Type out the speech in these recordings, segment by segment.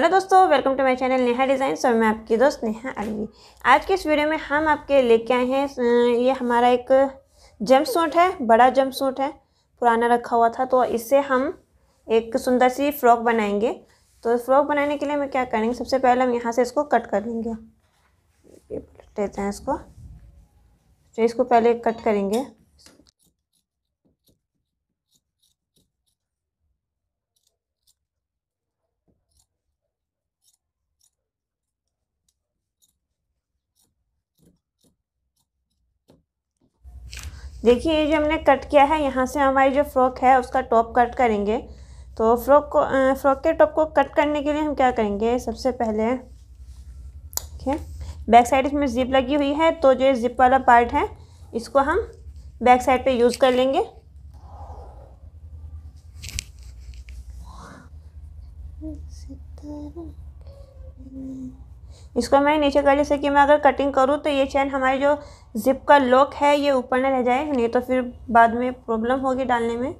hello दोस्तों welcome to my channel Neha design और मैं आपकी दोस्त नेहा अलवी आज के इस वीडियो में हम आपके लेके आए हैं अं, ये हमारा एक जम्प सूट है बड़ा जम्प सूट है पुराना रखा हुआ था तो इससे हम एक सुंदर सी फ्रॉक बनाएंगे तो फ्रॉक बनाने के लिए हम क्या करेंगे सबसे पहले हम यहाँ से इसको कट कर लेंगे देते हैं इसको तो इसको पहले कट करेंगे देखिए ये जो हमने कट किया है यहाँ से हमारी जो फ्रॉक है उसका टॉप कट करेंगे तो फ्रॉक को फ्रॉक के टॉप को कट करने के लिए हम क्या करेंगे सबसे पहले ठीक है बैक साइड इसमें जिप लगी हुई है तो जो जिप वाला पार्ट है इसको हम बैक साइड पे यूज़ कर लेंगे इसको मैं नीचे कर जैसे कि मैं अगर कटिंग करूँ तो ये चैन हमारी जो जिप का लॉक है ये ऊपर ना रह जाए नहीं तो फिर बाद में प्रॉब्लम होगी डालने में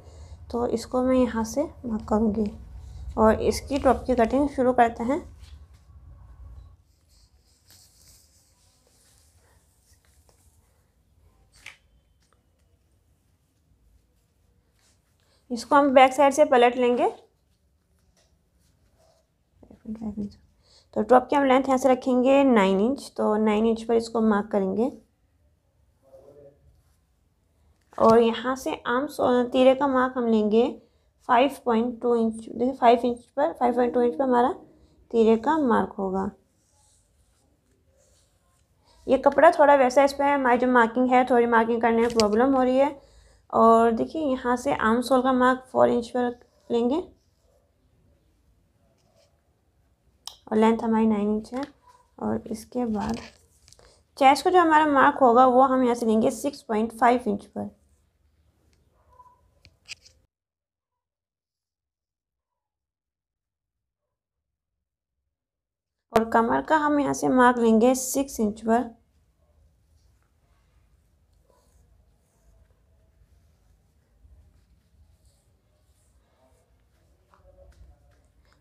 तो इसको मैं यहाँ से मार्क करूँगी और इसकी टॉप की कटिंग शुरू करते हैं इसको हम बैक साइड से पलट लेंगे तो टॉप की हम लेंथ यहाँ से रखेंगे नाइन इंच तो नाइन इंच पर इसको मार्क करेंगे और यहाँ से आर्म्स और तीरे का मार्क हम लेंगे फाइव पॉइंट टू इंच देखिए फाइव इंच पर फाइव पॉइंट टू इंच पर हमारा तीरे का मार्क होगा ये कपड़ा थोड़ा वैसा इस पर हमारी जो मार्किंग है थोड़ी मार्किंग करने में प्रॉब्लम हो रही है और देखिए यहाँ से आम सोल का मार्क फोर इंच पर लेंगे और लेंथ हमारी नाइन इंच है और इसके बाद चेस्ट को जो हमारा मार्क होगा वो हम यहाँ से लेंगे सिक्स पॉइंट फाइव इंच पर और कमर का हम यहाँ से मार्क लेंगे सिक्स इंच पर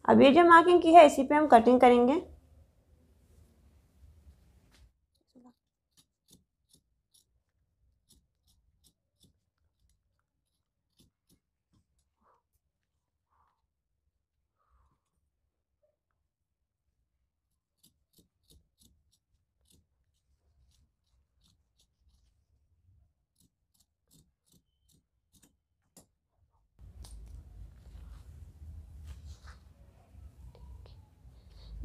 अब ये जो मार्किंग की है इसी पे हम कटिंग करेंगे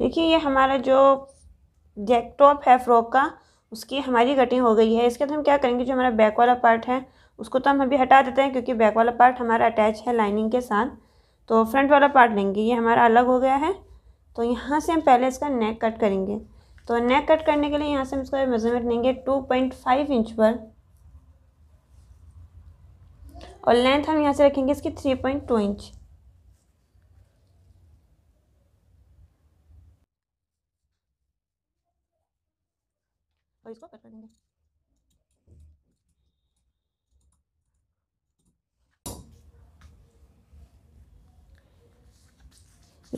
देखिए ये हमारा जो जैक टॉप है फ्रॉक का उसकी हमारी कटिंग हो गई है इसके बाद हम क्या करेंगे जो हमारा बैक वाला पार्ट है उसको तो हम अभी हटा देते हैं क्योंकि बैक वाला पार्ट हमारा अटैच है लाइनिंग के साथ तो फ्रंट वाला पार्ट लेंगे ये हमारा अलग हो गया है तो यहाँ से हम पहले इसका नेक कट करेंगे तो नेक कट करने के लिए यहाँ से हम इसका मेजरमेंट लेंगे टू पॉइंट फाइव इंच पर और लेंथ हम यहाँ से रखेंगे इसकी three point two inch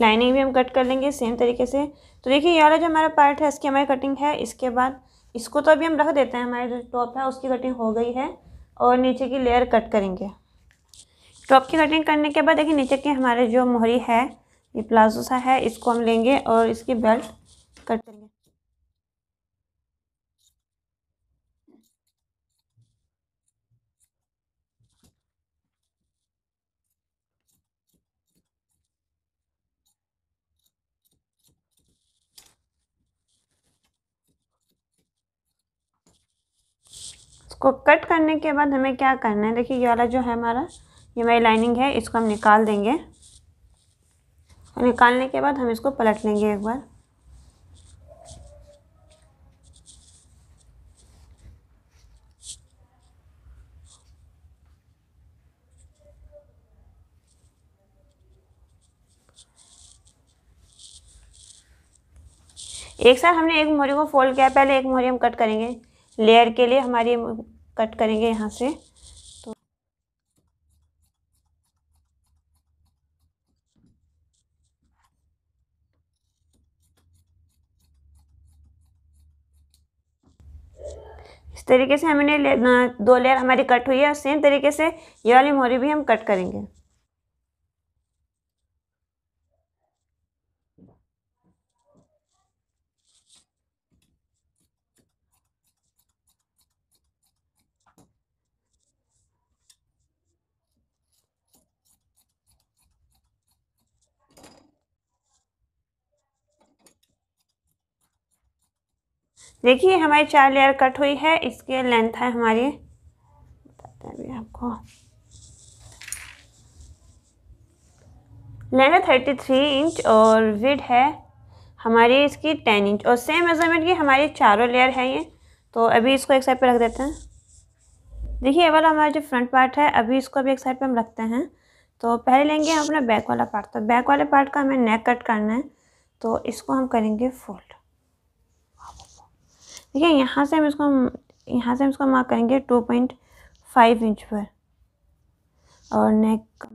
lining भी हम कट कर लेंगे सेम तरीके से तो देखिए ये वाला जो हमारा पार्ट है इसकी हमारी कटिंग है इसके बाद इसको तो अभी हम रख देते हैं हमारे जो टॉप है उसकी कटिंग हो गई है और नीचे की लेयर कट करेंगे टॉप की कटिंग करने के बाद देखिए नीचे की हमारे जो मोहरी है ये प्लाजो सा है इसको हम लेंगे और इसकी बेल्ट कट करेंगे इसको कट करने के बाद हमें क्या करना है देखिए ये वाला जो है हमारा ये हमारी लाइनिंग है इसको हम निकाल देंगे और निकालने के बाद हम इसको पलट लेंगे एक बार एक साथ हमने एक मोहरी को फोल्ड किया पहले एक मोहरी हम कट करेंगे लेयर के लिए हमारी कट करेंगे यहाँ से तो इस तरीके से हमने दो लेयर हमारी कट हुई है और सेम तरीके से ये वाली मोहरी भी हम कट करेंगे देखिए हमारी चार लेयर कट हुई है इसके लेंथ है हमारी बताते हैं अभी आपको लेंथ है थर्टी थ्री इंच और विड है हमारी इसकी टेन इंच और सेम मेज़रमेंट की हमारी चारों लेयर है ये तो अभी इसको एक साइड पे रख देते हैं देखिए ये वाला हमारा जो फ्रंट पार्ट है अभी इसको भी एक साइड पे हम रखते हैं तो पहले लेंगे हम अपना बैक वाला पार्ट तो बैक वाले पार्ट का हमें नेक कट करना है तो इसको हम करेंगे फोल्ड ठीक है यहाँ से हम इसको यहाँ से हम इसको मार्क करेंगे टू पॉइंट फाइव इंच पर और नेक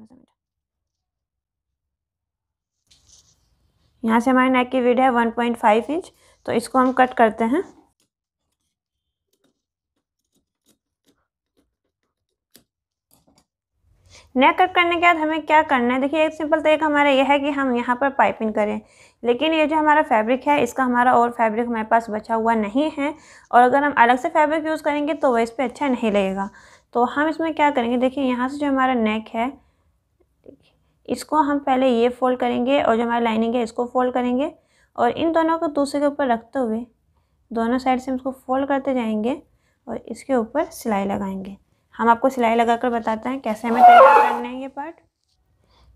यहाँ से हमारे नेक की वीड है वन पॉइंट फाइव इंच तो इसको हम कट करते हैं नेक कट करने के बाद हमें क्या करना है देखिए एक सिंपल तरीका हमारा यह है कि हम यहाँ पर पाइपिंग करें लेकिन ये जो हमारा फैब्रिक है इसका हमारा और फैब्रिक हमारे पास बचा हुआ नहीं है और अगर हम अलग से फैब्रिक यूज़ करेंगे तो वह इस पर अच्छा नहीं लगेगा तो हम इसमें क्या करेंगे देखिए यहाँ से जो हमारा नेक है इसको हम पहले ये फोल्ड करेंगे और जो हमारा लाइनिंग है इसको फोल्ड करेंगे और इन दोनों को दूसरे के ऊपर रखते हुए दोनों साइड से हम इसको फोल्ड करते जाएंगे और इसके ऊपर सिलाई लगाएंगे हम आपको सिलाई लगाकर बताते हैं कैसे हमें तैयार करना है ये पार्ट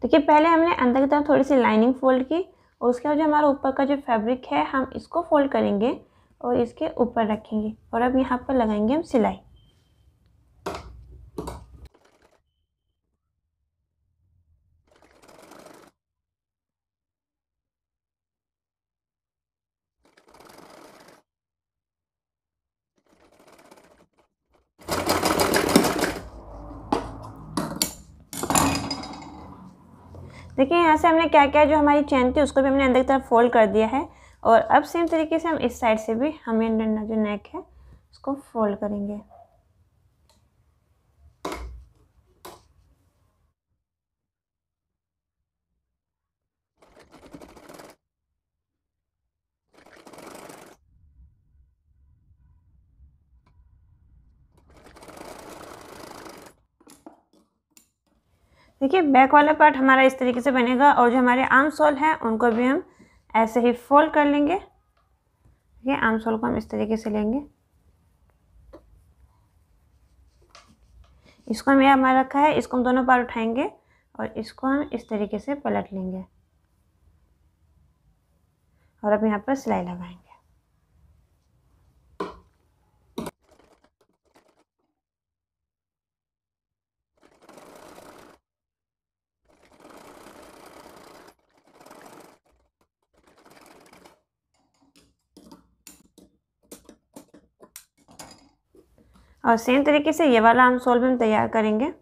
देखिए तो पहले हमने अंदर की तरफ थोड़ी सी लाइनिंग फोल्ड की और उसके बाद जो हमारा ऊपर का जो फैब्रिक है हम इसको फोल्ड करेंगे और इसके ऊपर रखेंगे और अब यहाँ पर लगाएंगे हम सिलाई देखिए यहाँ से हमने क्या किया जो हमारी चैन थी उसको भी हमने अंदर की तरफ फोल्ड कर दिया है और अब सेम तरीके से हम इस साइड से भी हमें जो नेक है उसको फोल्ड करेंगे देखिए बैक वाला पार्ट हमारा इस तरीके से बनेगा और जो हमारे आर्म सोल हैं उनको भी हम ऐसे ही फोल्ड कर लेंगे ठीक है आर्म सोल को हम इस तरीके से लेंगे इसको हम यहाँ हमारा रखा है इसको हम दोनों पार उठाएंगे और इसको हम इस तरीके से पलट लेंगे और अब यहाँ पर सिलाई लगाएंगे और सेम तरीके से ये वाला हम सोल्व हम तैयार करेंगे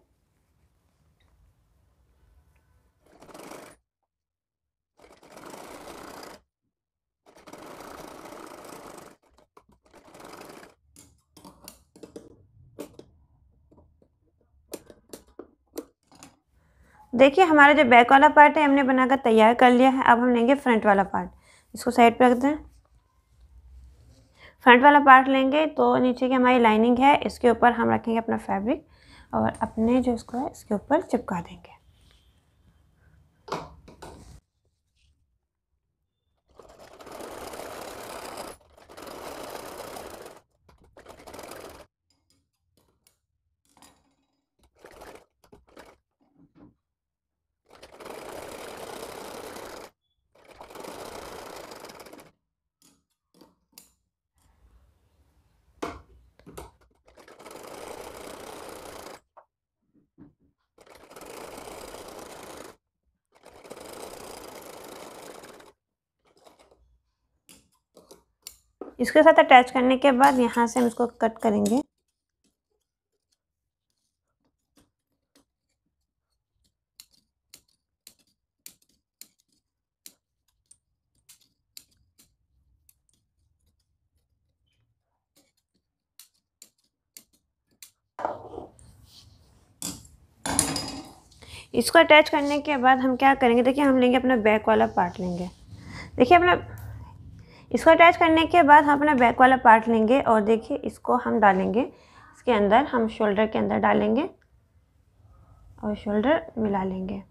देखिए हमारा जो बैक वाला पार्ट है हमने बनाकर तैयार कर लिया है अब हम लेंगे फ्रंट वाला पार्ट इसको साइड पर रख दें फ्रंट वाला पार्ट लेंगे तो नीचे की हमारी लाइनिंग है इसके ऊपर हम रखेंगे अपना फैब्रिक और अपने जो इसको है इसके ऊपर चिपका देंगे इसके साथ अटैच करने के बाद यहाँ से हम इसको कट करेंगे इसको अटैच करने के बाद हम क्या करेंगे देखिए हम लेंगे अपना बैक वाला पार्ट लेंगे देखिए अपना इसको अटैच करने के बाद हम अपना बैक वाला पार्ट लेंगे और देखिए इसको हम डालेंगे इसके अंदर हम शोल्डर के अंदर डालेंगे और शोल्डर मिला लेंगे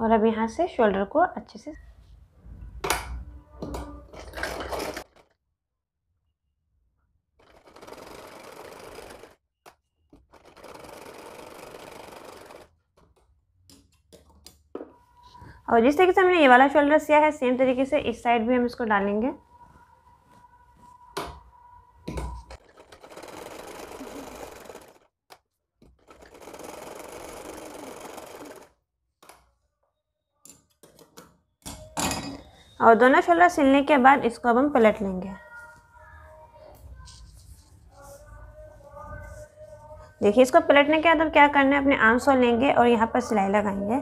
और अब यहाँ से शोल्डर को अच्छे से और जिस तरीके से हमने ये वाला शोल्डर सिया है सेम तरीके से इस साइड भी हम इसको डालेंगे और दोनों शोल्डर सिलने के बाद इसको अब हम पलट लेंगे देखिए इसको पलटने के बाद अब क्या करना है अपने आर्म्स और लेंगे और यहाँ पर सिलाई लगाएंगे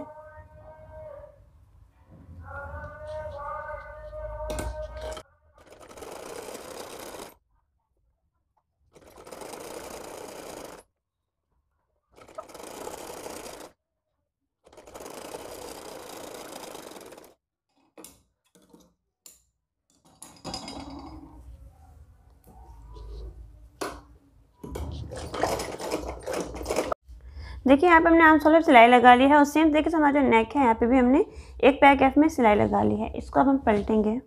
देखिए यहाँ पे हमने आर्म सोलर सिलाई लगा ली है और सेम तरीके से हमारा जो नेक है यहाँ पे भी हमने एक पैक एफ में सिलाई लगा ली है इसको अब हम पलटेंगे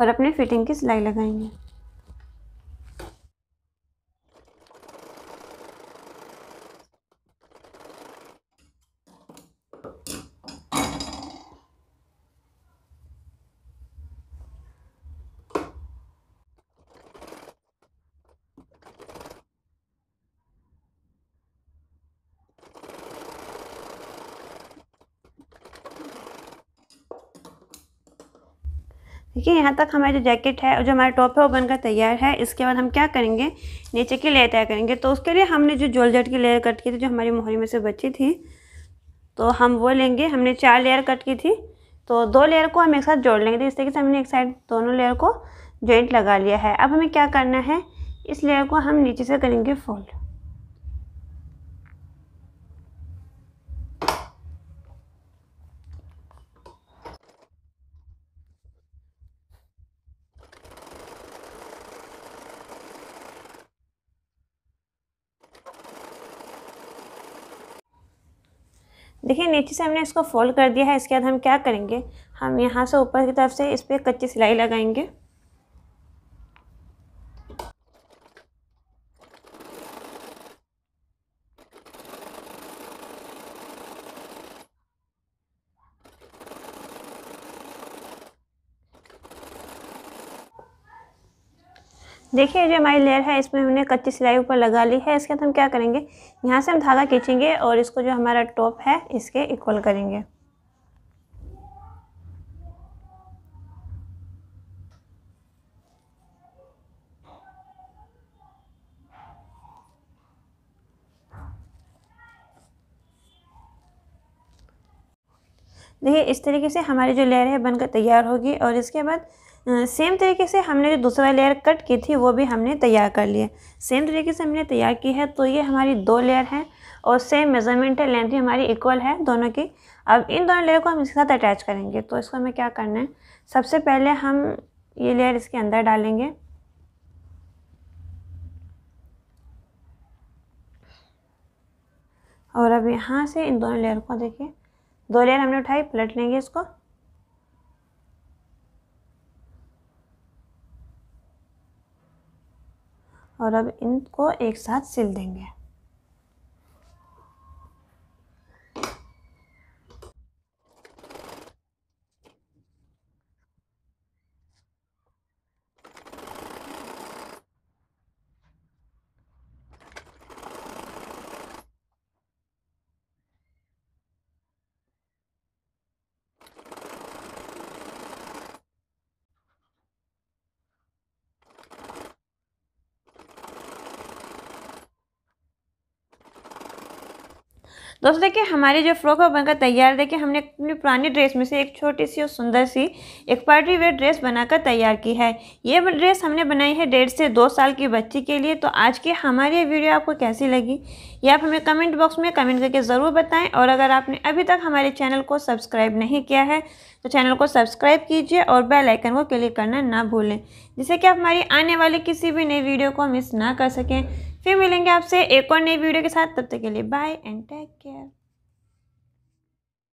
और अपने फिटिंग की सिलाई लगाएंगे देखिए यहाँ तक हमारे जो जैकेट है और जो हमारा टॉप है वो बनकर तैयार है इसके बाद हम क्या करेंगे नीचे की लेयर तैयार करेंगे तो उसके लिए हमने जो जोलजट की लेयर कट की थी जो हमारी मोहरी में से बची थी तो हम वो लेंगे हमने चार लेयर कट की थी तो दो लेयर को हम एक साथ जोड़ लेंगे तो इस तरीके से हमने एक साइड दोनों लेयर को जॉइंट लगा लिया है अब हमें क्या करना है इस लेयर को हम नीचे से करेंगे फोल्ड नीचे से हमने इसको फोल्ड कर दिया है इसके बाद हम क्या करेंगे हम यहाँ से ऊपर की तरफ से इस पर कच्ची सिलाई लगाएंगे देखिए जो हमारी लेयर है इसमें हमने कच्ची सिलाई ऊपर लगा ली है इसके बाद हम क्या करेंगे यहाँ से हम धागा खींचेंगे और इसको जो हमारा टॉप है इसके इक्वल करेंगे देखिए इस तरीके से हमारी जो लेयर है बनकर तैयार होगी और इसके बाद सेम तरीके से हमने जो दूसरा लेयर कट की थी वो भी हमने तैयार कर लिया सेम तरीके से हमने तैयार की है तो ये हमारी दो लेयर हैं और सेम मेजरमेंट है लेंथ भी हमारी इक्वल है दोनों की अब इन दोनों लेयर को हम इसके साथ अटैच करेंगे तो इसको हमें क्या करना है सबसे पहले हम ये लेयर इसके अंदर डालेंगे और अब यहाँ से इन दोनों लेयर को देखिए दो लेयर हमने उठाई पलट लेंगे इसको और अब इनको एक साथ सिल देंगे दोस्तों देखिए हमारी जो फ्रॉक है बनकर तैयार देखिए हमने अपनी पुरानी ड्रेस में से एक छोटी सी और सुंदर सी एक पार्टी वेयर ड्रेस बनाकर तैयार की है ये ड्रेस हमने बनाई है डेढ़ से दो साल की बच्ची के लिए तो आज की हमारी वीडियो आपको कैसी लगी ये आप हमें कमेंट बॉक्स में कमेंट करके ज़रूर बताएं और अगर आपने अभी तक हमारे चैनल को सब्सक्राइब नहीं किया है तो चैनल को सब्सक्राइब कीजिए और बेल आइकन को क्लिक करना ना भूलें जिससे कि आप हमारी आने वाली किसी भी नई वीडियो को मिस ना कर सकें फिर मिलेंगे आपसे एक और नई वीडियो के साथ तब तक के लिए बाय एंड टेक केयर